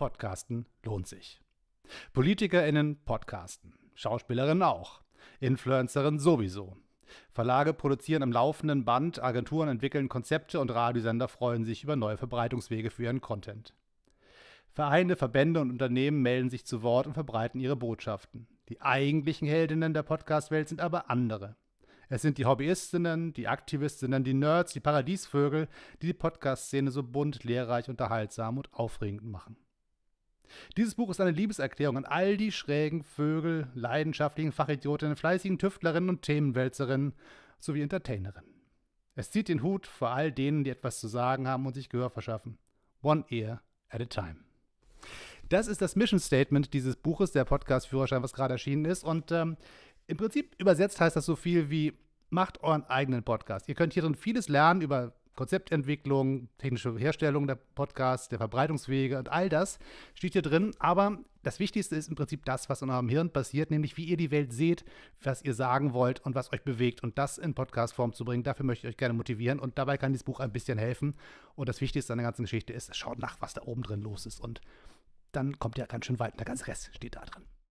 Podcasten lohnt sich. PolitikerInnen podcasten, Schauspielerinnen auch, Influencerinnen sowieso. Verlage produzieren im laufenden Band, Agenturen entwickeln Konzepte und Radiosender freuen sich über neue Verbreitungswege für ihren Content. Vereine, Verbände und Unternehmen melden sich zu Wort und verbreiten ihre Botschaften. Die eigentlichen Heldinnen der Podcast-Welt sind aber andere. Es sind die Hobbyistinnen, die Aktivistinnen, die Nerds, die Paradiesvögel, die die Podcast-Szene so bunt, lehrreich, unterhaltsam und aufregend machen. Dieses Buch ist eine Liebeserklärung an all die schrägen Vögel, leidenschaftlichen Fachidiotinnen, fleißigen Tüftlerinnen und Themenwälzerinnen sowie Entertainerinnen. Es zieht den Hut vor all denen, die etwas zu sagen haben und sich Gehör verschaffen. One ear at a time. Das ist das Mission Statement dieses Buches, der Podcast Führerschein, was gerade erschienen ist. Und ähm, im Prinzip übersetzt heißt das so viel wie macht euren eigenen Podcast. Ihr könnt hier drin vieles lernen über Konzeptentwicklung, technische Herstellung der Podcasts, der Verbreitungswege und all das steht hier drin. Aber das Wichtigste ist im Prinzip das, was in eurem Hirn passiert, nämlich wie ihr die Welt seht, was ihr sagen wollt und was euch bewegt. Und das in Podcast-Form zu bringen, dafür möchte ich euch gerne motivieren. Und dabei kann dieses Buch ein bisschen helfen. Und das Wichtigste an der ganzen Geschichte ist, schaut nach, was da oben drin los ist. Und dann kommt ihr ganz schön weit. Und der ganze Rest steht da drin.